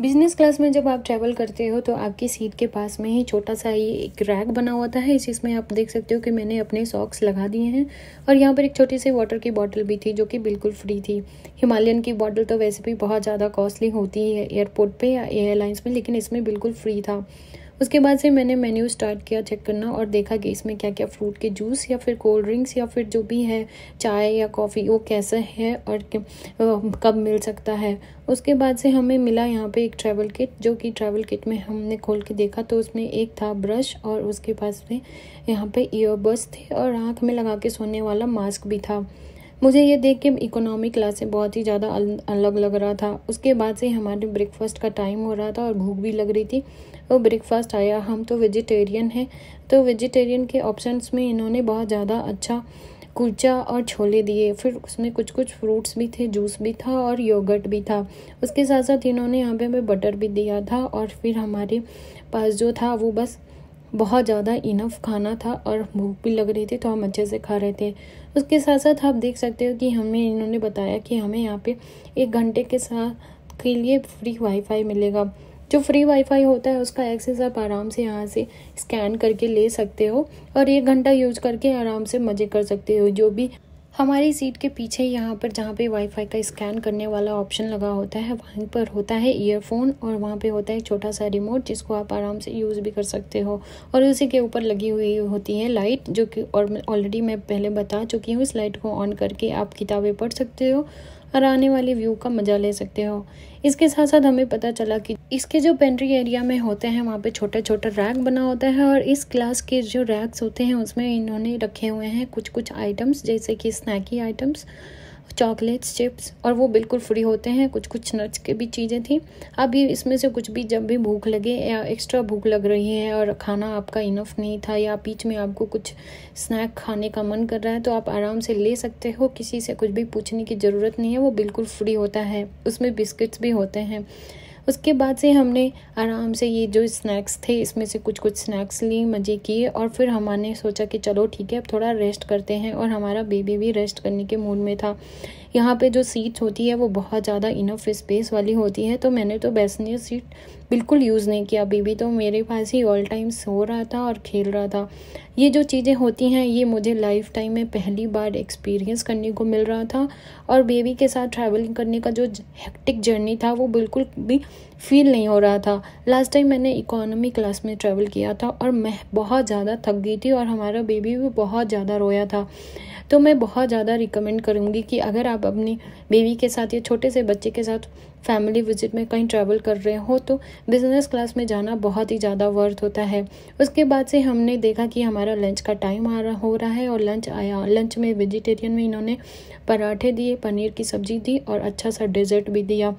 business class में जब आप ट्रैवल करते हो तो आपकी सीट के पास में ही छोटा सा ये एक रैक बना हुआ था जिसमें आप देख सकते हो कि मैंने अपने सॉक्स लगा दिए हैं और यहाँ पर एक छोटी सी वाटर की बॉटल भी थी जो कि बिल्कुल फ्री थी हिमालयन की बॉटल तो वैसे भी बहुत ज़्यादा कॉस्टली होती है एयरपोर्ट पर या एयरलाइंस में लेकिन इसमें बिल्कुल फ्री था उसके बाद से मैंने मेन्यू स्टार्ट किया चेक करना और देखा कि इसमें क्या क्या फ्रूट के जूस या फिर कोल्ड ड्रिंक्स या फिर जो भी है चाय या कॉफ़ी वो कैसा है और कब मिल सकता है उसके बाद से हमें मिला यहाँ पे एक ट्रैवल किट जो कि ट्रैवल किट में हमने खोल के देखा तो उसमें एक था ब्रश और उसके पास में यहाँ पे ईयरबड्स थे और आँख में लगा के सोने वाला मास्क भी था मुझे ये देख के इकोनॉमी क्लास से बहुत ही ज़्यादा अलग लग रहा था उसके बाद से हमारे ब्रेकफास्ट का टाइम हो रहा था और भूख भी लग रही थी तो ब्रेकफास्ट आया हम तो वेजिटेरियन हैं तो वेजिटेरियन के ऑप्शंस में इन्होंने बहुत ज़्यादा अच्छा कुलचा और छोले दिए फिर उसमें कुछ कुछ फ्रूट्स भी थे जूस भी था और योगर्ट भी था उसके साथ साथ इन्होंने यहाँ पे हमें बटर भी दिया था और फिर हमारे पास जो था वो बस बहुत ज़्यादा इनफ खाना था और भूख भी लग रही थी तो हम अच्छे से खा रहे थे उसके साथ साथ आप देख सकते हो कि हमें इन्होंने बताया कि हमें यहाँ पे एक घंटे के साथ के लिए फ्री वाईफाई मिलेगा जो फ्री वाईफाई होता है उसका एक्सेस आप आराम से यहाँ से स्कैन करके ले सकते हो और एक घंटा यूज करके आराम से मज़े कर सकते हो जो भी हमारी सीट के पीछे यहाँ पर जहाँ पे वाईफाई का स्कैन करने वाला ऑप्शन लगा होता है वहीं पर होता है ईयरफोन और वहाँ पे होता है एक छोटा सा रिमोट जिसको आप आराम से यूज़ भी कर सकते हो और उसी के ऊपर लगी हुई होती है लाइट जो कि और ऑलरेडी मैं पहले बता चुकी हूँ इस लाइट को ऑन करके आप किताबें पढ़ सकते हो और आने वाले व्यू का मज़ा ले सकते हो इसके साथ साथ हमें पता चला कि इसके जो पेंट्री एरिया में होते हैं वहाँ पे छोटा छोटा रैक बना होता है और इस क्लास के जो रैक्स होते हैं उसमें इन्होंने रखे हुए हैं कुछ कुछ आइटम्स जैसे कि स्नैकी आइटम्स चॉकलेट्स चिप्स और वो बिल्कुल फ्री होते हैं कुछ कुछ नट्स की भी चीज़ें थी अभी इसमें से कुछ भी जब भी भूख लगे या एक्स्ट्रा भूख लग रही है और खाना आपका इनफ नहीं था या बीच में आपको कुछ स्नैक खाने का मन कर रहा है तो आप आराम से ले सकते हो किसी से कुछ भी पूछने की ज़रूरत नहीं है वो बिल्कुल फ्री होता है उसमें बिस्किट्स भी होते हैं उसके बाद से हमने आराम से ये जो स्नैक्स थे इसमें से कुछ कुछ स्नैक्स लिए मज़े किए और फिर हमारे सोचा कि चलो ठीक है अब थोड़ा रेस्ट करते हैं और हमारा बेबी भी रेस्ट करने के मूड में था यहाँ पे जो सीट्स होती है वो बहुत ज़्यादा इनफ स्पेस वाली होती है तो मैंने तो बैसने सीट बिल्कुल यूज़ नहीं किया बेबी तो मेरे पास ही ऑल टाइम सो रहा था और खेल रहा था ये जो चीज़ें होती हैं ये मुझे लाइफ टाइम में पहली बार एक्सपीरियंस करने को मिल रहा था और बेबी के साथ ट्रैवलिंग करने का जो हेक्टिक जर्नी था वो बिल्कुल भी फील नहीं हो रहा था लास्ट टाइम मैंने इकोनॉमी क्लास में ट्रैवल किया था और मैं बहुत ज़्यादा थक गई थी और हमारा बेबी भी बहुत ज़्यादा रोया था तो मैं बहुत ज़्यादा रिकमेंड करूँगी कि अगर आप अपनी बेबी के साथ या छोटे से बच्चे के साथ फैमिली विजिट में कहीं ट्रैवल कर रहे हो तो बिज़नेस क्लास में जाना बहुत ही ज़्यादा वर्थ होता है उसके बाद से हमने देखा कि हमारा लंच का टाइम आ रहा हो रहा है और लंच आया लंच में वेजिटेरियन में इन्होंने पराठे दिए पनीर की सब्ज़ी दी और अच्छा सा डेजर्ट भी दिया